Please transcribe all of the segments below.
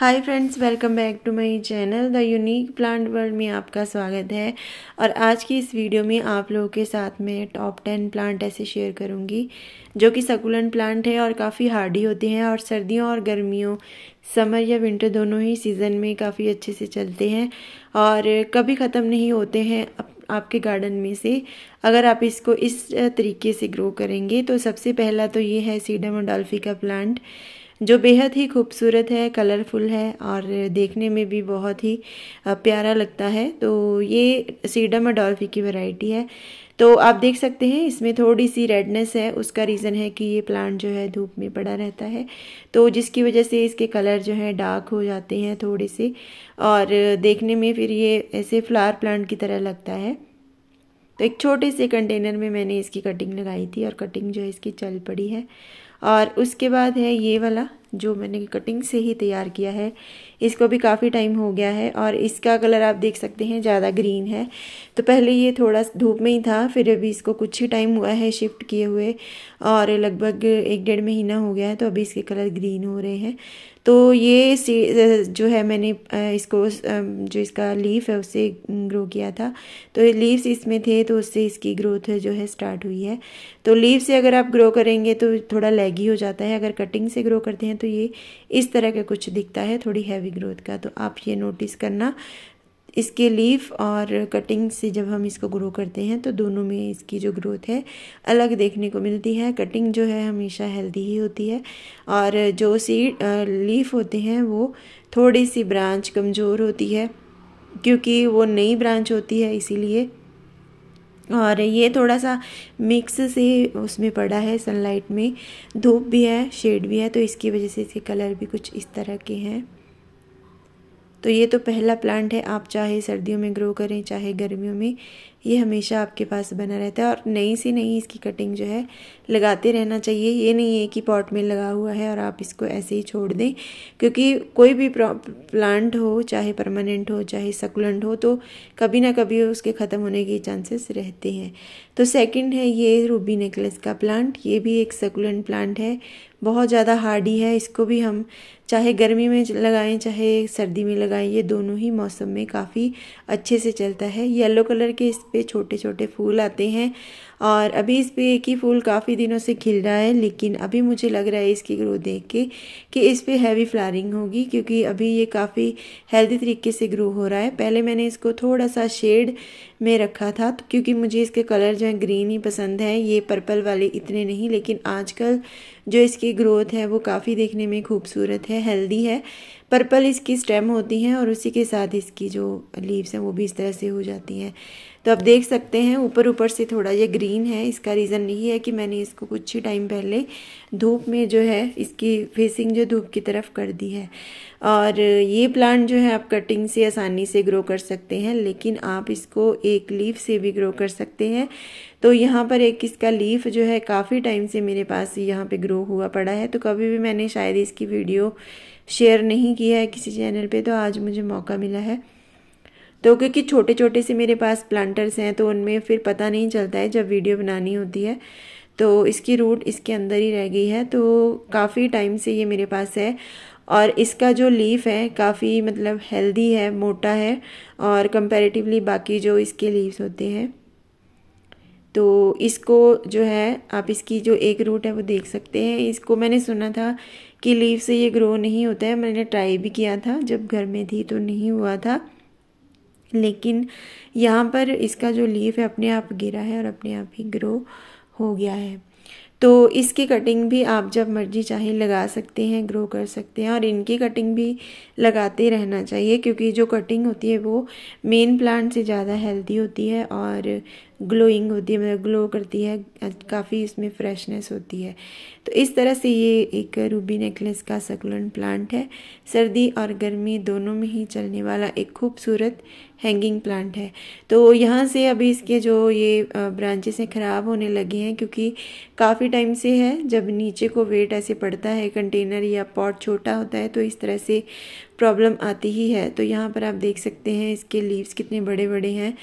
hi friends welcome back to my channel the unique plant world में आपका स्वागत है और आज की इस वीडियो में आप लोगों के साथ में टॉप टेन प्लांट ऐसे शेयर करूंगी जो कि सकुलन प्लांट है और काफ़ी हार्डी होते हैं और सर्दियों और गर्मियों समर या विंटर दोनों ही सीज़न में काफ़ी अच्छे से चलते हैं और कभी ख़त्म नहीं होते हैं आपके गार्डन में से अगर आप इसको इस तरीके से ग्रो करेंगे तो सबसे पहला तो ये है सीडम और डॉल्फी का प्लांट जो बेहद ही खूबसूरत है कलरफुल है और देखने में भी बहुत ही प्यारा लगता है तो ये सीडम अडोल्फी की वैरायटी है तो आप देख सकते हैं इसमें थोड़ी सी रेडनेस है उसका रीज़न है कि ये प्लांट जो है धूप में पड़ा रहता है तो जिसकी वजह से इसके कलर जो है डार्क हो जाते हैं थोड़े से और देखने में फिर ये ऐसे फ्लावर प्लांट की तरह लगता है तो एक छोटे से कंटेनर में मैंने इसकी कटिंग लगाई थी और कटिंग जो है इसकी चल पड़ी है और उसके बाद है ये वाला जो मैंने कटिंग से ही तैयार किया है इसको भी काफ़ी टाइम हो गया है और इसका कलर आप देख सकते हैं ज़्यादा ग्रीन है तो पहले ये थोड़ा धूप में ही था फिर अभी इसको कुछ ही टाइम हुआ है शिफ्ट किए हुए और लगभग एक डेढ़ महीना हो गया है तो अभी इसके कलर ग्रीन हो रहे हैं तो ये जो है मैंने इसको जो इसका लीफ है उससे ग्रो किया था तो लीव्स इसमें थे तो उससे इसकी ग्रोथ जो है स्टार्ट हुई है तो लीव से अगर आप ग्रो करेंगे तो थोड़ा लेगी हो जाता है अगर कटिंग से ग्रो करते हैं तो ये इस तरह का कुछ दिखता है थोड़ी हैवी ग्रोथ का तो आप ये नोटिस करना इसके लीफ और कटिंग से जब हम इसको ग्रो करते हैं तो दोनों में इसकी जो ग्रोथ है अलग देखने को मिलती है कटिंग जो है हमेशा हेल्दी ही होती है और जो सीड लीफ होते हैं वो थोड़ी सी ब्रांच कमज़ोर होती है क्योंकि वो नई ब्रांच होती है इसीलिए और ये थोड़ा सा मिक्स से उसमें पड़ा है सनलाइट में धूप भी है शेड भी है तो इसकी वजह से इसके कलर भी कुछ इस तरह के हैं तो ये तो पहला प्लांट है आप चाहे सर्दियों में ग्रो करें चाहे गर्मियों में ये हमेशा आपके पास बना रहता है और नई से नई इसकी कटिंग जो है लगाते रहना चाहिए ये नहीं है कि पॉट में लगा हुआ है और आप इसको ऐसे ही छोड़ दें क्योंकि कोई भी प्लांट हो चाहे परमानेंट हो चाहे सकुलेंट हो तो कभी ना कभी उसके ख़त्म होने के चांसेस रहते हैं तो सेकंड है ये रूबी नेकलेस का प्लांट ये भी एक सकुलेंट प्लांट है बहुत ज़्यादा हार्डी है इसको भी हम चाहे गर्मी में लगाएं चाहे सर्दी में लगाएं ये दोनों ही मौसम में काफ़ी अच्छे से चलता है येलो कलर के इस पर छोटे छोटे फूल आते हैं और अभी इस पर एक ही फूल काफ़ी दिनों से खिल रहा है लेकिन अभी मुझे लग रहा है इसकी ग्रो देख के कि इस पर हैवी फ्लारिंग होगी क्योंकि अभी ये काफ़ी हेल्दी तरीके से ग्रो हो रहा है पहले मैंने इसको थोड़ा सा शेड में रखा था तो क्योंकि मुझे इसके कलर जो है ग्रीन ही पसंद है ये पर्पल वाले इतने नहीं लेकिन आजकल जो इसकी ग्रोथ है वो काफ़ी देखने में खूबसूरत है हेल्दी है पर्पल इसकी स्टेम होती हैं और उसी के साथ इसकी जो लीव्स हैं वो भी इस तरह से हो जाती हैं तो आप देख सकते हैं ऊपर ऊपर से थोड़ा ये ग्रीन है इसका रीज़न यही है कि मैंने इसको कुछ ही टाइम पहले धूप में जो है इसकी फेसिंग जो धूप की तरफ कर दी है और ये प्लांट जो है आप कटिंग से आसानी से ग्रो कर सकते हैं लेकिन आप इसको एक लीफ से भी ग्रो कर सकते हैं तो यहाँ पर एक इसका लीफ जो है काफ़ी टाइम से मेरे पास यहाँ पर ग्रो हुआ पड़ा है तो कभी भी मैंने शायद इसकी वीडियो शेयर नहीं किया है किसी चैनल पे तो आज मुझे मौका मिला है तो क्योंकि छोटे छोटे से मेरे पास प्लांटर्स हैं तो उनमें फिर पता नहीं चलता है जब वीडियो बनानी होती है तो इसकी रूट इसके अंदर ही रह गई है तो काफ़ी टाइम से ये मेरे पास है और इसका जो लीफ है काफ़ी मतलब हेल्दी है मोटा है और कंपैरेटिवली बाकी जो इसके लीव्स होते हैं तो इसको जो है आप इसकी जो एक रूट है वो देख सकते हैं इसको मैंने सुना था कि लीव से ये ग्रो नहीं होता है मैंने ट्राई भी किया था जब घर में थी तो नहीं हुआ था लेकिन यहाँ पर इसका जो लीव है अपने आप गिरा है और अपने आप ही ग्रो हो गया है तो इसकी कटिंग भी आप जब मर्जी चाहे लगा सकते हैं ग्रो कर सकते हैं और इनकी कटिंग भी लगाते रहना चाहिए क्योंकि जो कटिंग होती है वो मेन प्लांट से ज़्यादा हेल्दी होती है और ग्लोइंग होती है मतलब ग्लो करती है काफ़ी इसमें फ्रेशनेस होती है तो इस तरह से ये एक रूबी नेकलेस का सकुलन प्लांट है सर्दी और गर्मी दोनों में ही चलने वाला एक खूबसूरत हैंगिंग प्लांट है तो यहाँ से अभी इसके जो ये ब्रांचेस हैं ख़राब होने लगे हैं क्योंकि काफ़ी टाइम से है जब नीचे को वेट ऐसे पड़ता है कंटेनर या पॉट छोटा होता है तो इस तरह से प्रॉब्लम आती ही है तो यहाँ पर आप देख सकते हैं इसके लीव्स कितने बड़े बड़े हैं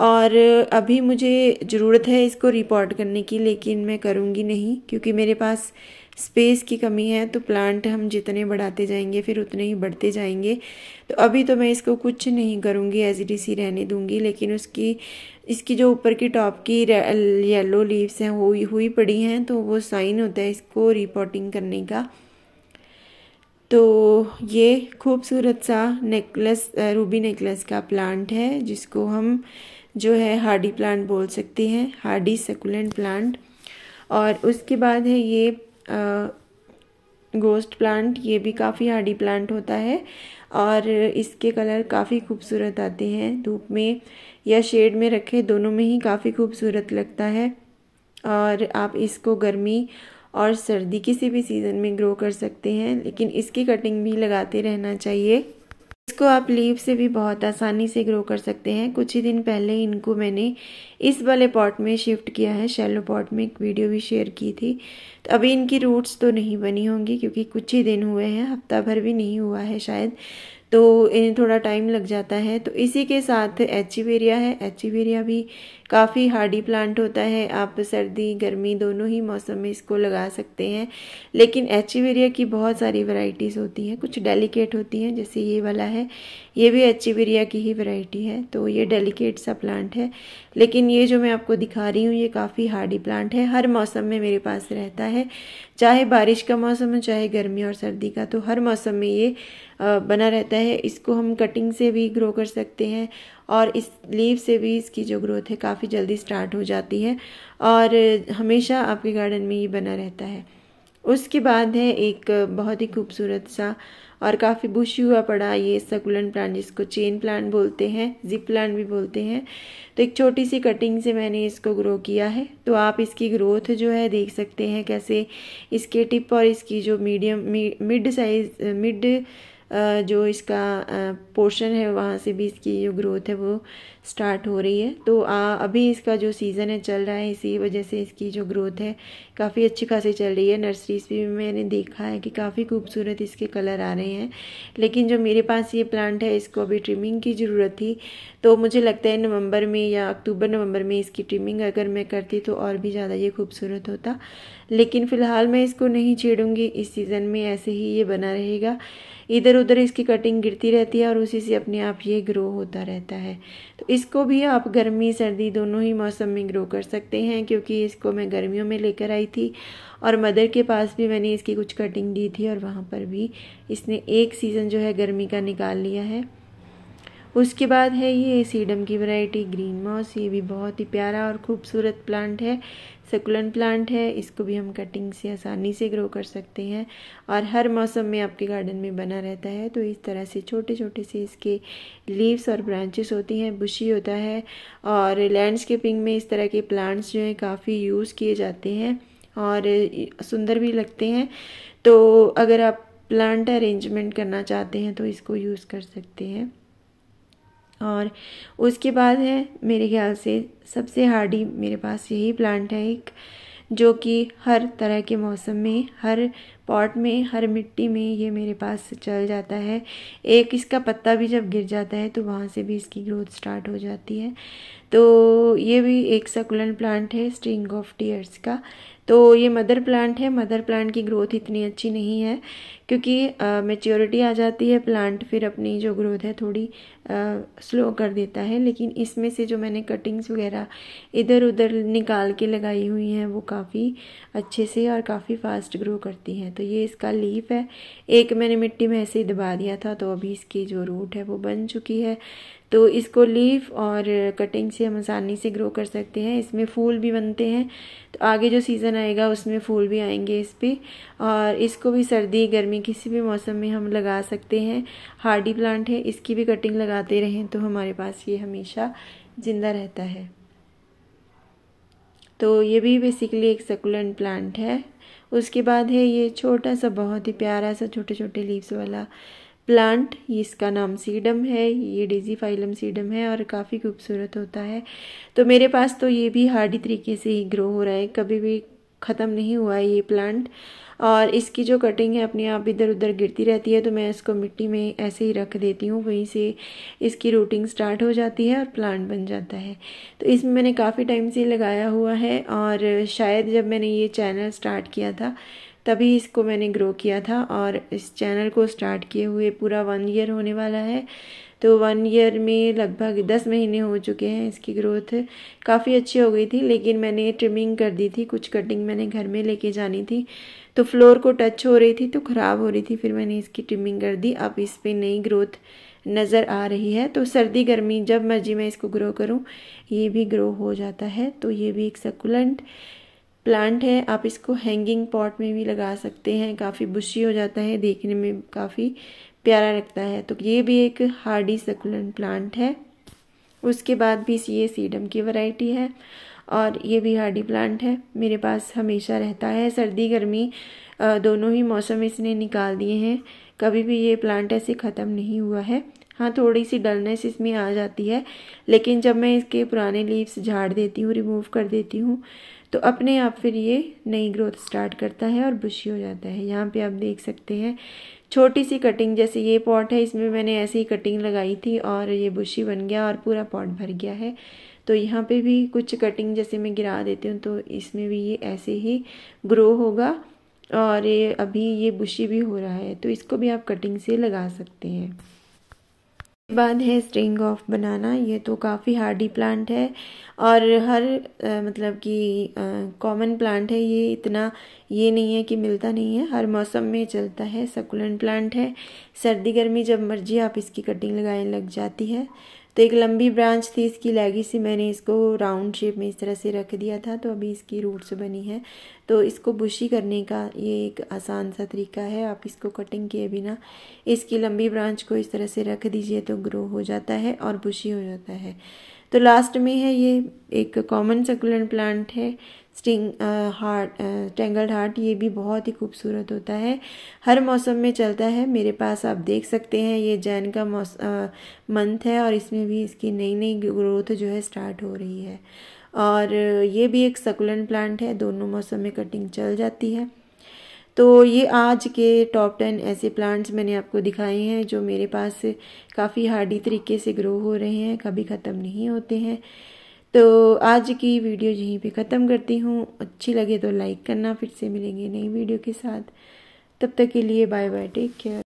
और अभी मुझे ज़रूरत है इसको रिपोर्ट करने की लेकिन मैं करूँगी नहीं क्योंकि मेरे पास स्पेस की कमी है तो प्लांट हम जितने बढ़ाते जाएंगे फिर उतने ही बढ़ते जाएंगे तो अभी तो मैं इसको कुछ नहीं करूँगी एज इट इसी रहने दूँगी लेकिन उसकी इसकी जो ऊपर की टॉप की येलो लीव्स हैं हुई हुई पड़ी हैं तो वो साइन होता है इसको रिपोर्टिंग करने का तो ये खूबसूरत सा नेकलेस रूबी नेकलेस का प्लांट है जिसको हम जो है हार्डी प्लांट बोल सकते हैं हार्डी सकुलेंट प्लांट और उसके बाद है ये गोस्ट प्लांट ये भी काफ़ी हार्डी प्लांट होता है और इसके कलर काफ़ी खूबसूरत आते हैं धूप में या शेड में रखे दोनों में ही काफ़ी खूबसूरत लगता है और आप इसको गर्मी और सर्दी किसी भी सीज़न में ग्रो कर सकते हैं लेकिन इसकी कटिंग भी लगाते रहना चाहिए इसको आप लीव से भी बहुत आसानी से ग्रो कर सकते हैं कुछ ही दिन पहले इनको मैंने इस वाले पॉट में शिफ्ट किया है शेलो पॉट में एक वीडियो भी शेयर की थी तो अभी इनकी रूट्स तो नहीं बनी होंगी क्योंकि कुछ ही दिन हुए हैं हफ्ता भर भी नहीं हुआ है शायद तो इन्हें थोड़ा टाइम लग जाता है तो इसी के साथ एचिवेरिया है एचिवेरिया भी काफ़ी हार्डी प्लांट होता है आप सर्दी गर्मी दोनों ही मौसम में इसको लगा सकते हैं लेकिन एचिवेरिया की बहुत सारी वैरायटीज़ होती हैं कुछ डेलिकेट होती हैं जैसे ये वाला है ये भी एचिवेरिया की ही वैरायटी है तो ये डेलिकेट सा प्लांट है लेकिन ये जो मैं आपको दिखा रही हूँ ये काफ़ी हार्डी प्लांट है हर मौसम में मेरे पास रहता है चाहे बारिश का मौसम हो चाहे गर्मी और सर्दी का तो हर मौसम में ये बना रहता है इसको हम कटिंग से भी ग्रो कर सकते हैं और इस लीव से भी इसकी जो ग्रोथ है काफ़ी जल्दी स्टार्ट हो जाती है और हमेशा आपके गार्डन में ये बना रहता है उसके बाद है एक बहुत ही खूबसूरत सा और काफ़ी बुश हुआ पड़ा ये सकुलन प्लांट जिसको चेन प्लांट बोलते हैं जिप प्लांट भी बोलते हैं तो एक छोटी सी कटिंग से मैंने इसको ग्रो किया है तो आप इसकी ग्रोथ जो है देख सकते हैं कैसे इसके टिप और इसकी जो मीडियम मिड साइज मिड जो इसका पोर्शन है वहाँ से भी इसकी जो ग्रोथ है वो स्टार्ट हो रही है तो आ, अभी इसका जो सीज़न है चल रहा है इसी वजह से इसकी जो ग्रोथ है काफ़ी अच्छी खासी चल रही है नर्सरीज भी मैंने देखा है कि काफ़ी खूबसूरत इसके कलर आ रहे हैं लेकिन जो मेरे पास ये प्लांट है इसको अभी ट्रिमिंग की ज़रूरत थी तो मुझे लगता है नवंबर में या अक्टूबर नवंबर में इसकी ट्रिमिंग अगर मैं करती तो और भी ज़्यादा ये खूबसूरत होता लेकिन फ़िलहाल मैं इसको नहीं छेड़ूंगी इस सीज़न में ऐसे ही ये बना रहेगा इधर उधर इसकी कटिंग गिरती रहती है और उसी से अपने आप ये ग्रो होता रहता है तो इसको भी आप गर्मी सर्दी दोनों ही मौसम में ग्रो कर सकते हैं क्योंकि इसको मैं गर्मियों में लेकर आई थी और मदर के पास भी मैंने इसकी कुछ कटिंग दी थी और वहाँ पर भी इसने एक सीज़न जो है गर्मी का निकाल लिया है उसके बाद है ये सीडम की वैरायटी ग्रीन मॉस ये भी बहुत ही प्यारा और खूबसूरत प्लांट है सकुलन प्लांट है इसको भी हम कटिंग से आसानी से ग्रो कर सकते हैं और हर मौसम में आपके गार्डन में बना रहता है तो इस तरह से छोटे छोटे से इसके लीव्स और ब्रांचेस होती हैं बुशी होता है और लैंडस्केपिंग में इस तरह के प्लांट्स जो हैं काफ़ी यूज़ किए जाते हैं और सुंदर भी लगते हैं तो अगर आप प्लांट अरेंजमेंट करना चाहते हैं तो इसको यूज़ कर सकते हैं और उसके बाद है मेरे ख्याल से सबसे हार्डी मेरे पास यही प्लांट है एक जो कि हर तरह के मौसम में हर पॉट में हर मिट्टी में ये मेरे पास चल जाता है एक इसका पत्ता भी जब गिर जाता है तो वहाँ से भी इसकी ग्रोथ स्टार्ट हो जाती है तो ये भी एक सकुलेंट प्लांट है स्ट्रिंग ऑफ टीयर्स का तो ये मदर प्लांट है मदर प्लांट की ग्रोथ इतनी अच्छी नहीं है क्योंकि मेच्योरिटी आ जाती है प्लांट फिर अपनी जो ग्रोथ है थोड़ी स्लो कर देता है लेकिन इसमें से जो मैंने कटिंग्स वगैरह इधर उधर निकाल के लगाई हुई हैं वो काफ़ी अच्छे से और काफ़ी फास्ट ग्रो करती हैं तो ये इसका लीफ है एक मैंने मिट्टी में ऐसे ही दबा दिया था तो अभी इसकी जो रूट है वो बन चुकी है तो इसको लीफ और कटिंग से हम आसानी से ग्रो कर सकते हैं इसमें फूल भी बनते हैं तो आगे जो सीज़न आएगा उसमें फूल भी आएंगे इस पर और इसको भी सर्दी गर्मी किसी भी मौसम में हम लगा सकते हैं हार्डी प्लांट है इसकी भी कटिंग लगाते रहें तो हमारे पास ये हमेशा ज़िंदा रहता है तो ये भी बेसिकली एक सकुलेंट प्लांट है उसके बाद है ये छोटा सा बहुत ही प्यारा सा छोटे छोटे लीव्स वाला प्लांट इसका नाम सीडम है ये डेजी फाइलम सीडम है और काफ़ी खूबसूरत होता है तो मेरे पास तो ये भी हार्डी तरीके से ही ग्रो हो रहा है कभी भी ख़त्म नहीं हुआ है ये प्लांट और इसकी जो कटिंग है अपने आप इधर उधर गिरती रहती है तो मैं इसको मिट्टी में ऐसे ही रख देती हूँ वहीं से इसकी रूटिंग स्टार्ट हो जाती है और प्लांट बन जाता है तो इसमें मैंने काफ़ी टाइम से लगाया हुआ है और शायद जब मैंने ये चैनल स्टार्ट किया था तभी इसको मैंने ग्रो किया था और इस चैनल को स्टार्ट किए हुए पूरा वन ईयर होने वाला है तो वन ईयर में लगभग दस महीने हो चुके हैं इसकी ग्रोथ काफ़ी अच्छी हो गई थी लेकिन मैंने ट्रिमिंग कर दी थी कुछ कटिंग मैंने घर में लेके जानी थी तो फ्लोर को टच हो रही थी तो ख़राब हो रही थी फिर मैंने इसकी ट्रिमिंग कर दी अब इस पर नई ग्रोथ नज़र आ रही है तो सर्दी गर्मी जब मर्जी मैं इसको ग्रो करूँ ये भी ग्रो हो जाता है तो ये भी एक सकुलेंट प्लांट है आप इसको हैंगिंग पॉट में भी लगा सकते हैं काफ़ी बुशी हो जाता है देखने में काफ़ी प्यारा लगता है तो ये भी एक हार्डी सकुलन प्लांट है उसके बाद भी ये सीडम की वैरायटी है और ये भी हार्डी प्लांट है मेरे पास हमेशा रहता है सर्दी गर्मी दोनों ही मौसम इसने निकाल दिए हैं कभी भी ये प्लांट ऐसे ख़त्म नहीं हुआ है हाँ थोड़ी सी डलनेस इसमें आ जाती है लेकिन जब मैं इसके पुराने लीव्स झाड़ देती हूँ रिमूव कर देती हूँ तो अपने आप फिर ये नई ग्रोथ स्टार्ट करता है और बुशी हो जाता है यहाँ पे आप देख सकते हैं छोटी सी कटिंग जैसे ये पॉट है इसमें मैंने ऐसे ही कटिंग लगाई थी और ये बुशी बन गया और पूरा पॉट भर गया है तो यहाँ पे भी कुछ कटिंग जैसे मैं गिरा देती हूँ तो इसमें भी ये ऐसे ही ग्रो होगा और ये अभी ये बुशी भी हो रहा है तो इसको भी आप कटिंग से लगा सकते हैं बाद है स्ट्रिंग ऑफ बनाना ये तो काफ़ी हार्डी प्लांट है और हर आ, मतलब कि कॉमन प्लांट है ये इतना ये नहीं है कि मिलता नहीं है हर मौसम में चलता है सकुलेंट प्लांट है सर्दी गर्मी जब मर्जी आप इसकी कटिंग लगाने लग जाती है तो एक लंबी ब्रांच थी इसकी लैगी सी मैंने इसको राउंड शेप में इस तरह से रख दिया था तो अभी इसकी रूट्स बनी है तो इसको बुशी करने का ये एक आसान सा तरीका है आप इसको कटिंग किए बिना इसकी लंबी ब्रांच को इस तरह से रख दीजिए तो ग्रो हो जाता है और बुशी हो जाता है तो लास्ट में है ये एक कॉमन सकुलेंट प्लांट है स्टिंग हार्ट टेंगल्ड हार्ट ये भी बहुत ही खूबसूरत होता है हर मौसम में चलता है मेरे पास आप देख सकते हैं ये जैन का मंथ है और इसमें भी इसकी नई नई ग्रोथ जो है स्टार्ट हो रही है और ये भी एक सकुलेंट प्लांट है दोनों मौसम में कटिंग चल जाती है तो ये आज के टॉप टेन ऐसे प्लांट्स मैंने आपको दिखाए हैं जो मेरे पास काफ़ी हार्डी तरीके से ग्रो हो रहे हैं कभी ख़त्म नहीं होते हैं तो आज की वीडियो यहीं पे ख़त्म करती हूँ अच्छी लगे तो लाइक करना फिर से मिलेंगे नई वीडियो के साथ तब तक के लिए बाय बाय टेक केयर